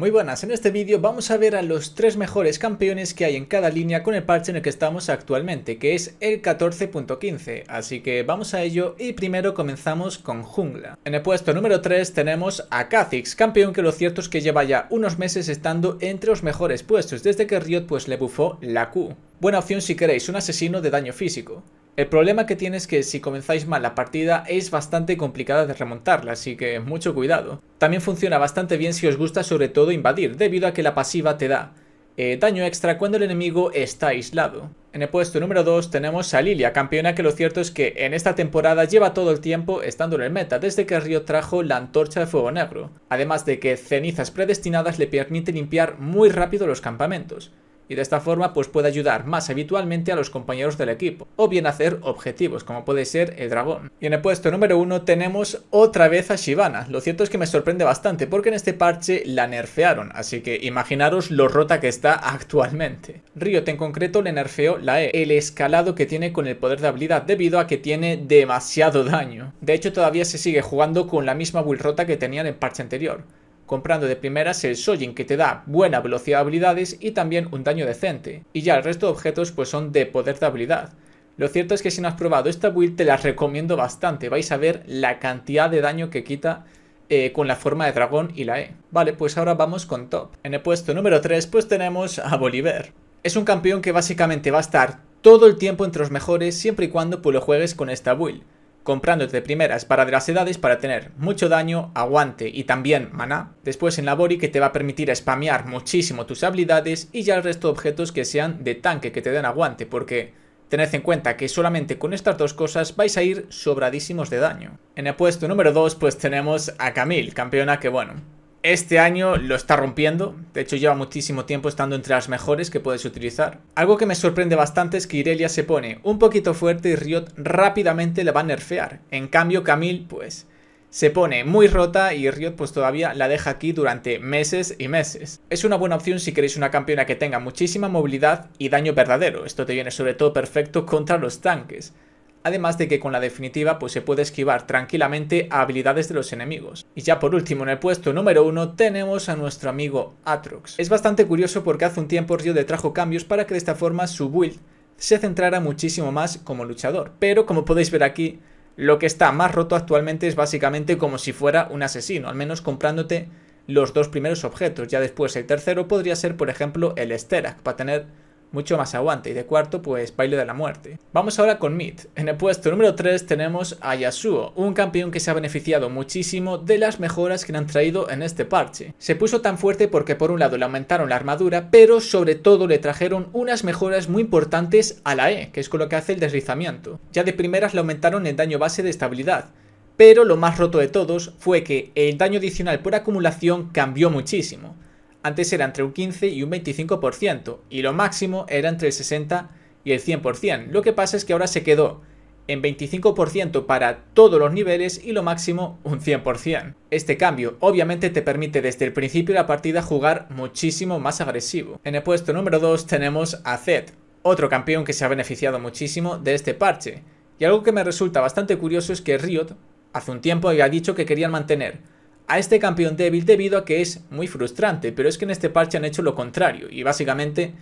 Muy buenas, en este vídeo vamos a ver a los tres mejores campeones que hay en cada línea con el parche en el que estamos actualmente, que es el 14.15, así que vamos a ello y primero comenzamos con jungla. En el puesto número 3 tenemos a Kha'Zix, campeón que lo cierto es que lleva ya unos meses estando entre los mejores puestos desde que Riot pues le bufó la Q. Buena opción si queréis un asesino de daño físico. El problema que tiene es que si comenzáis mal la partida es bastante complicada de remontarla, así que mucho cuidado. También funciona bastante bien si os gusta sobre todo invadir, debido a que la pasiva te da eh, daño extra cuando el enemigo está aislado. En el puesto número 2 tenemos a Lilia, campeona que lo cierto es que en esta temporada lleva todo el tiempo estando en el meta desde que Río trajo la antorcha de fuego negro, además de que cenizas predestinadas le permite limpiar muy rápido los campamentos y de esta forma pues puede ayudar más habitualmente a los compañeros del equipo, o bien hacer objetivos, como puede ser el dragón. Y en el puesto número uno tenemos otra vez a Shivana. Lo cierto es que me sorprende bastante, porque en este parche la nerfearon, así que imaginaros lo rota que está actualmente. Riot en concreto le nerfeó la E, el escalado que tiene con el poder de habilidad, debido a que tiene demasiado daño. De hecho todavía se sigue jugando con la misma build rota que tenían en parche anterior comprando de primeras el Sojin que te da buena velocidad de habilidades y también un daño decente. Y ya el resto de objetos pues son de poder de habilidad. Lo cierto es que si no has probado esta build te la recomiendo bastante, vais a ver la cantidad de daño que quita eh, con la forma de dragón y la E. Vale, pues ahora vamos con top. En el puesto número 3 pues tenemos a Bolívar. Es un campeón que básicamente va a estar todo el tiempo entre los mejores siempre y cuando pues, lo juegues con esta build comprándote de primeras para de las edades para tener mucho daño, aguante y también maná. Después en la Bori que te va a permitir spamear muchísimo tus habilidades y ya el resto de objetos que sean de tanque que te den aguante porque tened en cuenta que solamente con estas dos cosas vais a ir sobradísimos de daño. En el puesto número 2 pues tenemos a Camille, campeona que bueno, este año lo está rompiendo, de hecho lleva muchísimo tiempo estando entre las mejores que puedes utilizar. Algo que me sorprende bastante es que Irelia se pone un poquito fuerte y Riot rápidamente la va a nerfear. En cambio Camille pues se pone muy rota y Riot pues todavía la deja aquí durante meses y meses. Es una buena opción si queréis una campeona que tenga muchísima movilidad y daño verdadero, esto te viene sobre todo perfecto contra los tanques además de que con la definitiva pues se puede esquivar tranquilamente a habilidades de los enemigos. Y ya por último en el puesto número 1 tenemos a nuestro amigo Atrox. Es bastante curioso porque hace un tiempo Río le trajo cambios para que de esta forma su build se centrara muchísimo más como luchador, pero como podéis ver aquí lo que está más roto actualmente es básicamente como si fuera un asesino, al menos comprándote los dos primeros objetos, ya después el tercero podría ser por ejemplo el Sterak, para tener mucho más aguante. Y de cuarto, pues Baile de la Muerte. Vamos ahora con Mid. En el puesto número 3 tenemos a Yasuo, un campeón que se ha beneficiado muchísimo de las mejoras que le han traído en este parche. Se puso tan fuerte porque por un lado le aumentaron la armadura, pero sobre todo le trajeron unas mejoras muy importantes a la E, que es con lo que hace el deslizamiento. Ya de primeras le aumentaron el daño base de estabilidad, pero lo más roto de todos fue que el daño adicional por acumulación cambió muchísimo. Antes era entre un 15 y un 25% y lo máximo era entre el 60 y el 100%. Lo que pasa es que ahora se quedó en 25% para todos los niveles y lo máximo un 100%. Este cambio obviamente te permite desde el principio de la partida jugar muchísimo más agresivo. En el puesto número 2 tenemos a Zed, otro campeón que se ha beneficiado muchísimo de este parche. Y algo que me resulta bastante curioso es que Riot hace un tiempo había dicho que querían mantener a este campeón débil debido a que es muy frustrante, pero es que en este parche han hecho lo contrario y básicamente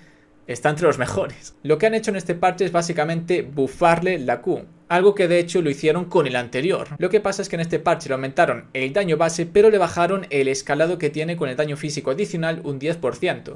está entre los mejores. Lo que han hecho en este parche es básicamente buffarle la Q, algo que de hecho lo hicieron con el anterior. Lo que pasa es que en este parche le aumentaron el daño base, pero le bajaron el escalado que tiene con el daño físico adicional un 10%.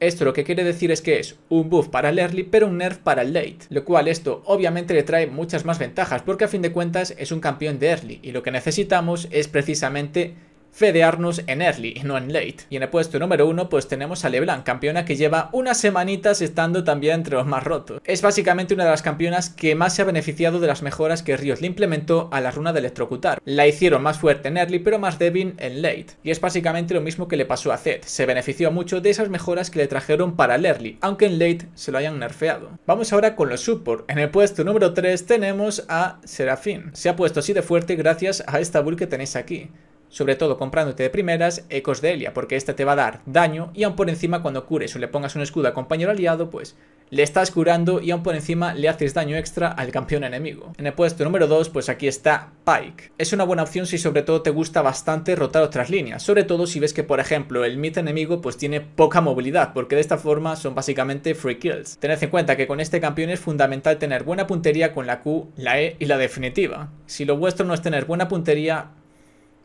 Esto lo que quiere decir es que es un buff para el early pero un nerf para el late, lo cual esto obviamente le trae muchas más ventajas porque a fin de cuentas es un campeón de early y lo que necesitamos es precisamente fedearnos en early y no en late. Y en el puesto número 1 pues tenemos a Leblanc, campeona que lleva unas semanitas estando también entre los más rotos. Es básicamente una de las campeonas que más se ha beneficiado de las mejoras que Riot le implementó a la runa de electrocutar. La hicieron más fuerte en early pero más débil en late. Y es básicamente lo mismo que le pasó a Zed, se benefició mucho de esas mejoras que le trajeron para el early, aunque en late se lo hayan nerfeado. Vamos ahora con los support. En el puesto número 3 tenemos a Serafín. Se ha puesto así de fuerte gracias a esta bull que tenéis aquí sobre todo comprándote de primeras ecos de Elia, porque este te va a dar daño y aún por encima cuando cures o le pongas un escudo a compañero aliado, pues le estás curando y aún por encima le haces daño extra al campeón enemigo. En el puesto número 2, pues aquí está Pike. Es una buena opción si sobre todo te gusta bastante rotar otras líneas, sobre todo si ves que por ejemplo el mid enemigo pues tiene poca movilidad, porque de esta forma son básicamente free kills. Tened en cuenta que con este campeón es fundamental tener buena puntería con la Q, la E y la definitiva. Si lo vuestro no es tener buena puntería,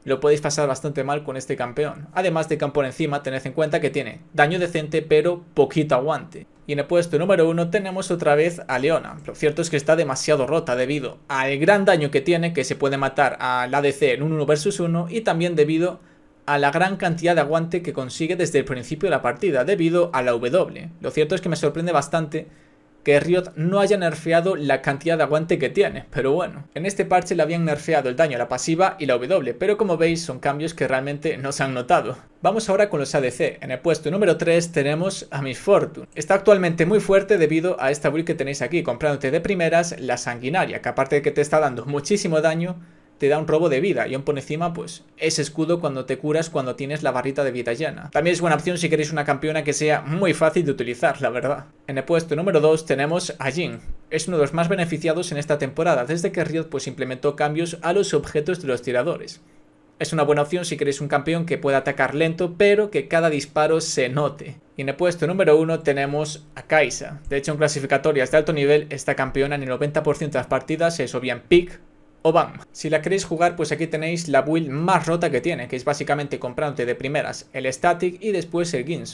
lo podéis pasar bastante mal con este campeón. Además de que por encima tened en cuenta que tiene daño decente pero poquito aguante. Y en el puesto número 1 tenemos otra vez a Leona. Lo cierto es que está demasiado rota debido al gran daño que tiene que se puede matar a la ADC en un 1 vs 1 y también debido a la gran cantidad de aguante que consigue desde el principio de la partida debido a la W. Lo cierto es que me sorprende bastante que Riot no haya nerfeado la cantidad de aguante que tiene, pero bueno. En este parche le habían nerfeado el daño a la pasiva y la W, pero como veis son cambios que realmente no se han notado. Vamos ahora con los ADC. En el puesto número 3 tenemos a Miss Fortune. Está actualmente muy fuerte debido a esta build que tenéis aquí, comprándote de primeras la sanguinaria, que aparte de que te está dando muchísimo daño, te da un robo de vida y aún por encima pues es escudo cuando te curas cuando tienes la barrita de vida llena. También es buena opción si queréis una campeona que sea muy fácil de utilizar, la verdad. En el puesto número 2 tenemos a Jin. Es uno de los más beneficiados en esta temporada desde que Riot pues implementó cambios a los objetos de los tiradores. Es una buena opción si queréis un campeón que pueda atacar lento, pero que cada disparo se note. Y en el puesto número 1 tenemos a Kaisa. De hecho, en clasificatorias de alto nivel, esta campeona en el 90% de las partidas es o bien pick, o BAM. Si la queréis jugar, pues aquí tenéis la build más rota que tiene, que es básicamente comprándote de primeras el Static y después el Ginsu.